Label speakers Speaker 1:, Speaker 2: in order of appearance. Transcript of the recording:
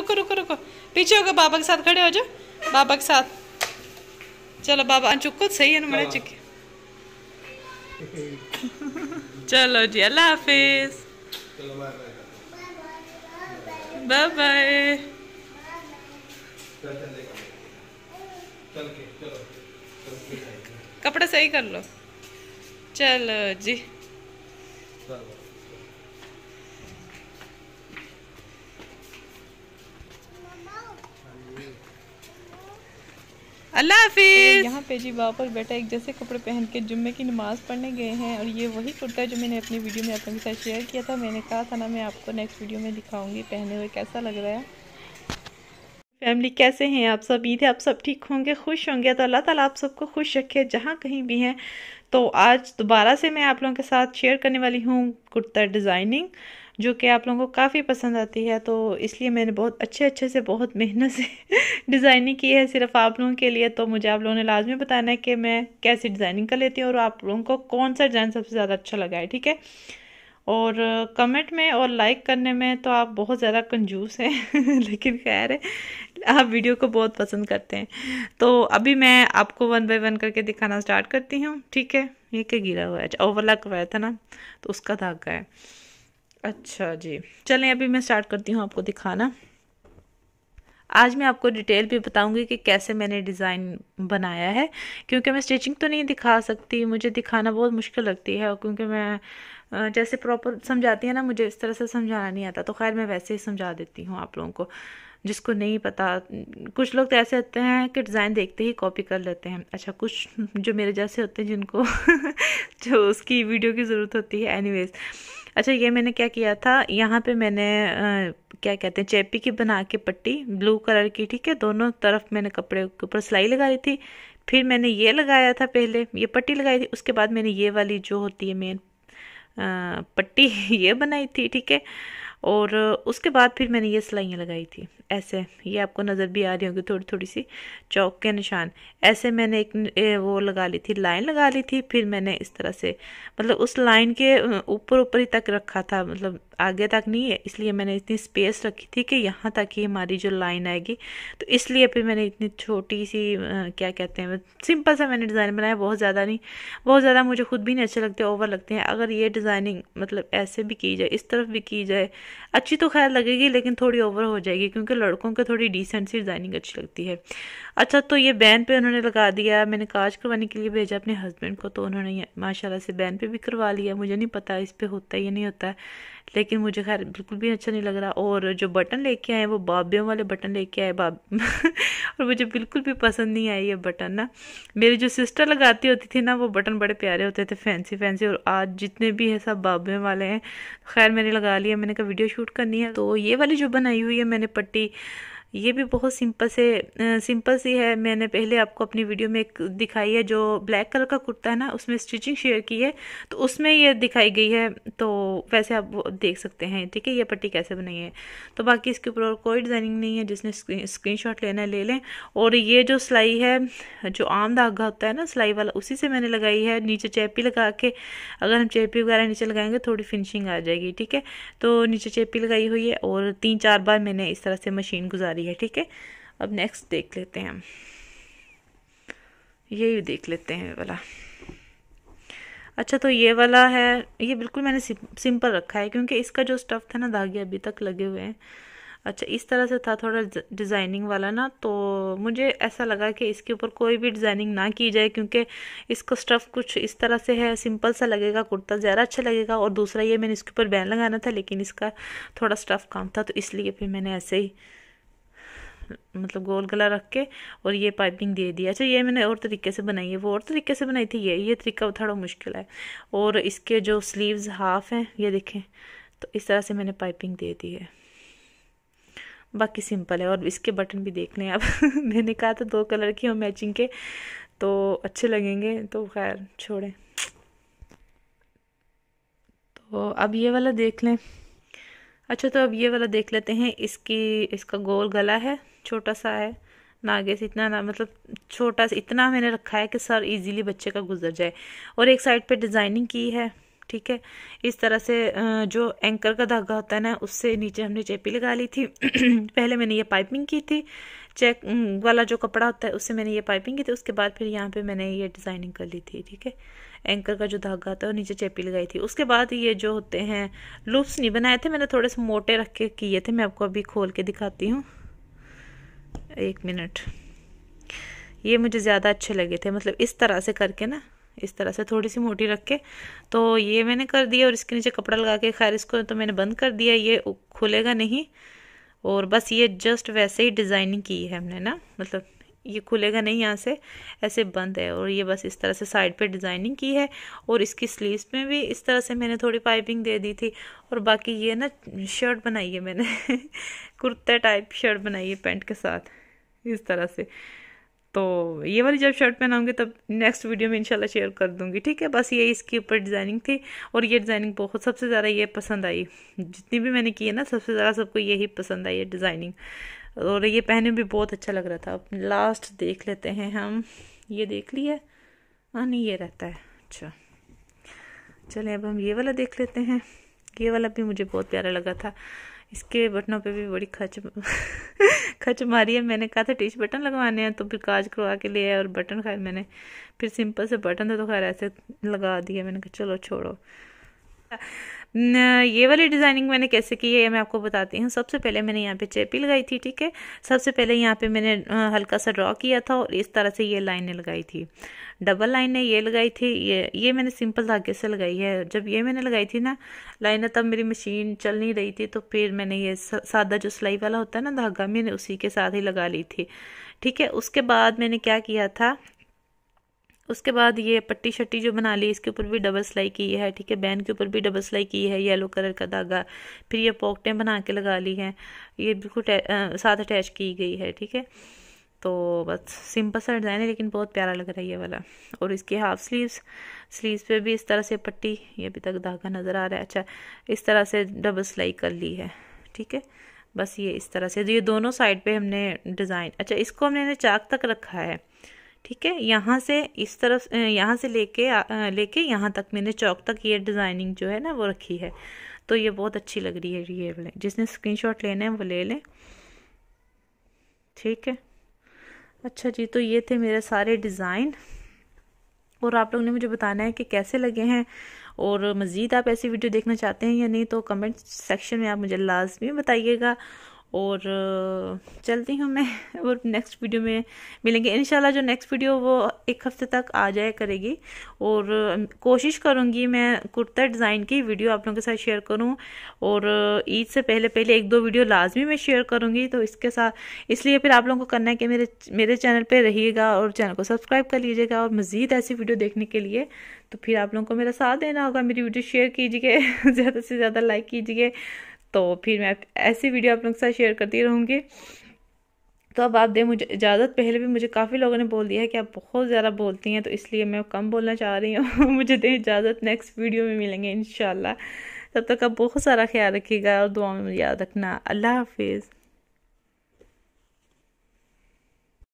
Speaker 1: रुको रुको रुको पीछे होगा बाबा के साथ खड़े हो जाओ बाबा के साथ चलो बाबा चुको सही है ना बड़ा चुके चलो जी अल्लाह हाफिज बाय बाय कपड़ा सही कर लो चलो जी अल्लाह तो हाफिज यहाँ पे जी बाप और बेटा एक जैसे कपड़े पहन के जुम्मे की नमाज़ पढ़ने गए हैं और ये वही कुर्ता जो मैंने अपनी वीडियो में अपने साथ शेयर किया था मैंने कहा था ना मैं आपको नेक्स्ट वीडियो में दिखाऊंगी पहने हुए कैसा लग रहा है फैमिली कैसे हैं आप सब ईद है आप सब ठीक होंगे खुश होंगे तो अल्लाह ताला आप सबको खुश रखे जहाँ कहीं भी हैं तो आज दोबारा से मैं आप लोगों के साथ शेयर करने वाली हूँ कुर्ता डिज़ाइनिंग जो कि आप लोगों को काफ़ी पसंद आती है तो इसलिए मैंने बहुत अच्छे अच्छे से बहुत मेहनत से डिज़ाइनिंग की है सिर्फ आप लोगों के लिए तो मुझे आप लोगों ने लाजमी बताना है कि मैं कैसी डिज़ाइनिंग कर लेती हूँ और आप लोगों को कौन सा डिज़ाइन सबसे ज़्यादा अच्छा लगा है ठीक है और कमेंट में और लाइक करने में तो आप बहुत ज़्यादा कंजूस हैं लेकिन खैर है आप वीडियो को बहुत पसंद करते हैं तो अभी मैं आपको वन बाय वन करके दिखाना स्टार्ट करती हूँ ठीक है ये क्या गिरा हुआ है अच्छा ओवरलॉक हुआ था ना तो उसका धागा है अच्छा जी चलें अभी मैं स्टार्ट करती हूँ आपको दिखाना आज मैं आपको डिटेल भी बताऊंगी कि कैसे मैंने डिज़ाइन बनाया है क्योंकि मैं स्टिचिंग तो नहीं दिखा सकती मुझे दिखाना बहुत मुश्किल लगती है और क्योंकि मैं जैसे प्रॉपर समझाती है ना मुझे इस तरह से समझाना नहीं आता तो खैर मैं वैसे ही समझा देती हूँ आप लोगों को जिसको नहीं पता कुछ लोग तो ऐसे होते हैं कि डिज़ाइन देखते ही कॉपी कर लेते हैं अच्छा कुछ जो मेरे जैसे होते हैं जिनको जो उसकी वीडियो की ज़रूरत होती है एनीवेज अच्छा ये मैंने क्या किया था यहाँ पे मैंने आ, क्या कहते हैं चेपी की बना के पट्टी ब्लू कलर की ठीक है दोनों तरफ मैंने कपड़े के ऊपर सिलाई लगाई थी फिर मैंने ये लगाया था पहले ये पट्टी लगाई थी उसके बाद मैंने ये वाली जो होती है मेन पट्टी ये बनाई थी ठीक है और उसके बाद फिर मैंने ये सिलाइयाँ लगाई थी ऐसे ये आपको नज़र भी आ रही होगी थोड़ी थोड़ी सी चौक के निशान ऐसे मैंने एक वो लगा ली थी लाइन लगा ली थी फिर मैंने इस तरह से मतलब उस लाइन के ऊपर ऊपर ही तक रखा था मतलब आगे तक नहीं है इसलिए मैंने इतनी स्पेस रखी थी कि यहाँ तक ही हमारी जो लाइन आएगी तो इसलिए फिर मैंने इतनी छोटी सी क्या कहते हैं सिंपल सा मैंने डिज़ाइन बनाया बहुत ज़्यादा नहीं बहुत ज़्यादा मुझे खुद भी नहीं अच्छे लगते ओवर लगते हैं अगर ये डिज़ाइनिंग मतलब ऐसे भी की जाए इस तरफ भी की जाए अच्छी तो खैर लगेगी लेकिन थोड़ी ओवर हो जाएगी क्योंकि लड़कों को थोड़ी डिसेंट सी डिज़ाइनिंग अच्छी लगती है अच्छा तो ये बैन पे उन्होंने लगा दिया मैंने काज करवाने के लिए भेजा अपने हस्बैंड को तो उन्होंने माशाल्लाह से बैन पे भी करवा लिया मुझे नहीं पता इस पर होता है या नहीं होता है लेकिन मुझे खैर बिल्कुल भी अच्छा नहीं लग रहा और जो बटन लेके आए वो बाबियों वाले बटन लेके आए बाब और मुझे बिल्कुल भी पसंद नहीं आई ये बटन ना मेरी जो सिस्टर लगाती होती थी ना वो बटन बड़े प्यारे होते थे फैंसी फैंसी और आज जितने भी हैं सब बाबियों वाले हैं खैर मैंने लगा लिया मैंने कहा वीडियो शूट करनी है तो ये वाली जो बनाई हुई है मैंने पट्टी ये भी बहुत सिंपल से सिंपल सी है मैंने पहले आपको अपनी वीडियो में एक दिखाई है जो ब्लैक कलर का कुर्ता है ना उसमें स्टिचिंग शेयर की है तो उसमें ये दिखाई गई है तो वैसे आप देख सकते हैं ठीक है ये पट्टी कैसे बनाई है तो बाकी इसके ऊपर और कोई डिज़ाइनिंग नहीं है जिसने स्क्रीन शॉट लेना है ले लें और ये जो सिलाई है जो आम धागा होता है ना सिलाई वाला उसी से मैंने लगाई है नीचे चैपी लगा के अगर हम चैपी वगैरह नीचे लगाएंगे थोड़ी फिनिशिंग आ जाएगी ठीक है तो नीचे चैपी लगाई हुई है और तीन चार बार मैंने इस तरह से मशीन गुजारी रही है ठीक है अब नेक्स्ट देख लेते हैं हम यही देख लेते हैं वाला अच्छा तो ये वाला है ये बिल्कुल मैंने सिंपल रखा है क्योंकि इसका जो स्टफ़ था ना धागे अभी तक लगे हुए हैं अच्छा इस तरह से था थोड़ा डिज़ाइनिंग वाला ना तो मुझे ऐसा लगा कि इसके ऊपर कोई भी डिज़ाइनिंग ना की जाए क्योंकि इसका स्टफ़ कुछ इस तरह से है सिंपल सा लगेगा कुर्ता ज़्यादा अच्छा लगेगा और दूसरा ये मैंने इसके ऊपर बैन लगाना था लेकिन इसका थोड़ा स्टफ़ कम था तो इसलिए फिर मैंने ऐसे ही मतलब गोल गला रख के और ये पाइपिंग दे दी अच्छा ये मैंने और तरीके से बनाई है वो और तरीके से बनाई थी ये ये तरीका थोड़ा मुश्किल है और इसके जो स्लीव्स हाफ हैं ये देखें तो इस तरह से मैंने पाइपिंग दे दी है बाकी सिंपल है और इसके बटन भी देख लें आप मैंने कहा था दो कलर की और मैचिंग के तो अच्छे लगेंगे तो खैर छोड़ें तो अब ये वाला देख लें अच्छा तो अब ये वाला देख लेते हैं इसकी इसका गोल गला है छोटा सा है नागे से इतना ना मतलब छोटा सा इतना मैंने रखा है कि सर इजीली बच्चे का गुजर जाए और एक साइड पे डिज़ाइनिंग की है ठीक है इस तरह से जो एंकर का धागा होता है ना उससे नीचे हमने चेपी लगा ली थी पहले मैंने ये पाइपिंग की थी चेक वाला जो कपड़ा होता है उससे मैंने ये पाइपिंग की थी उसके बाद फिर यहाँ पे मैंने ये डिज़ाइनिंग कर ली थी ठीक है एंकर का जो धागा होता है नीचे चेपी लगाई थी उसके बाद ये जो होते हैं लूप्स नहीं बनाए थे मैंने थोड़े से मोटे रख के किए थे मैं आपको अभी खोल के दिखाती हूँ एक मिनट ये मुझे ज़्यादा अच्छे लगे थे मतलब इस तरह से करके ना इस तरह से थोड़ी सी मोटी रख के तो ये मैंने कर दिया और इसके नीचे कपड़ा लगा के खैर इसको तो मैंने बंद कर दिया ये खुलेगा नहीं और बस ये जस्ट वैसे ही डिज़ाइनिंग की है हमने ना मतलब ये खुलेगा नहीं यहाँ से ऐसे बंद है और ये बस इस तरह से साइड पे डिज़ाइनिंग की है और इसकी स्लीव्स में भी इस तरह से मैंने थोड़ी पाइपिंग दे दी थी और बाकी ये ना शर्ट बनाई है मैंने कुर्ता टाइप शर्ट बनाई है पेंट के साथ इस तरह से तो ये वाली जब शर्ट पहनाऊंगी तब नेक्स्ट वीडियो में इंशाल्लाह शेयर कर दूंगी ठीक है बस ये इसके ऊपर डिज़ाइनिंग थी और ये डिज़ाइनिंग बहुत सबसे ज़्यादा ये पसंद आई जितनी भी मैंने की है ना सबसे ज़्यादा सबको यही पसंद आई है डिज़ाइनिंग और ये पहने भी बहुत अच्छा लग रहा था अब लास्ट देख लेते हैं हम ये देख लिया हाँ नहीं ये रहता है अच्छा चले अब हम ये वाला देख लेते हैं ये वाला भी मुझे बहुत प्यारा लगा था इसके बटनों पे भी बड़ी खच खच मारी है मैंने कहा था टीच बटन लगवाने हैं तो फिर काज करवा के लिए और बटन खाए मैंने फिर सिंपल से बटन था तो खैर ऐसे लगा दिया मैंने कहा चलो छोड़ो ये वाली डिज़ाइनिंग मैंने कैसे की है मैं आपको बताती हूँ सबसे पहले मैंने यहाँ पे चेपी लगाई थी ठीक है सबसे पहले यहाँ पे मैंने हल्का सा ड्रॉ किया था और इस तरह से ये लाइनें लगाई थी डबल लाइनें ये लगाई थी ये ये मैंने सिंपल धागे से लगाई है जब ये मैंने लगाई थी ना लाइनें तब मेरी मशीन चल नहीं रही थी तो फिर मैंने ये सादा जो सिलाई वाला होता है ना धागा मैंने उसी के साथ ही लगा ली थी ठीक है उसके बाद मैंने क्या किया था उसके बाद ये पट्टी शट्टी जो बना ली इसके ऊपर भी डबल सिलाई की है ठीक है बैन के ऊपर भी डबल सिलाई की है येलो कलर का धागा फिर ये पॉकटें बना के लगा ली हैं ये बिल्कुल साथ अटैच की गई है ठीक है तो बस सिंपल सा डिज़ाइन है लेकिन बहुत प्यारा लग रहा है ये वाला और इसके हाफ स्लीव्स स्लीव्स पे भी इस तरह से पट्टी ये अभी तक धागा नज़र आ रहा है अच्छा इस तरह से डबल सिलाई कर ली है ठीक है बस ये इस तरह से तो ये दोनों साइड पे हमने डिज़ाइन अच्छा इसको हमने चाक तक रखा है ठीक है यहाँ से इस तरफ यहाँ से लेके लेके यहाँ तक मैंने चौक तक ये डिज़ाइनिंग जो है ना वो रखी है तो ये बहुत अच्छी लग रही है ये वाले जिसने स्क्रीनशॉट लेना है वो ले लें ठीक है अच्छा जी तो ये थे मेरे सारे डिज़ाइन और आप लोग ने मुझे बताना है कि कैसे लगे हैं और मज़ीद आप ऐसी वीडियो देखना चाहते हैं या नहीं तो कमेंट सेक्शन में आप मुझे लाजमी बताइएगा और चलती हूँ मैं और नेक्स्ट वीडियो में मिलेंगे इन जो नेक्स्ट वीडियो वो एक हफ्ते तक आ जाए करेगी और कोशिश करूँगी मैं कुर्ता डिज़ाइन की वीडियो आप लोगों के साथ शेयर करूँ और ईद से पहले पहले एक दो वीडियो लाजमी मैं शेयर करूँगी तो इसके साथ इसलिए फिर आप लोगों को करना है कि मेरे मेरे चैनल पर रहिएगा और चैनल को सब्सक्राइब कर लीजिएगा और मज़ीद ऐसी वीडियो देखने के लिए तो फिर आप लोगों को मेरा साथ देना होगा मेरी वीडियो शेयर कीजिए ज़्यादा से ज़्यादा लाइक कीजिए तो फिर मैं ऐसी वीडियो आप लोग के साथ शेयर करती रहूँगी तो अब आप दें मुझे इजाज़त पहले भी मुझे काफ़ी लोगों ने बोल दिया है कि आप बहुत ज़्यादा बोलती हैं तो इसलिए मैं कम बोलना चाह रही हूँ मुझे दें इजाज़त नेक्स्ट वीडियो में मिलेंगे इन तब तक आप बहुत सारा ख्याल रखिएगा और दुआ में याद रखना अल्लाह हाफिज़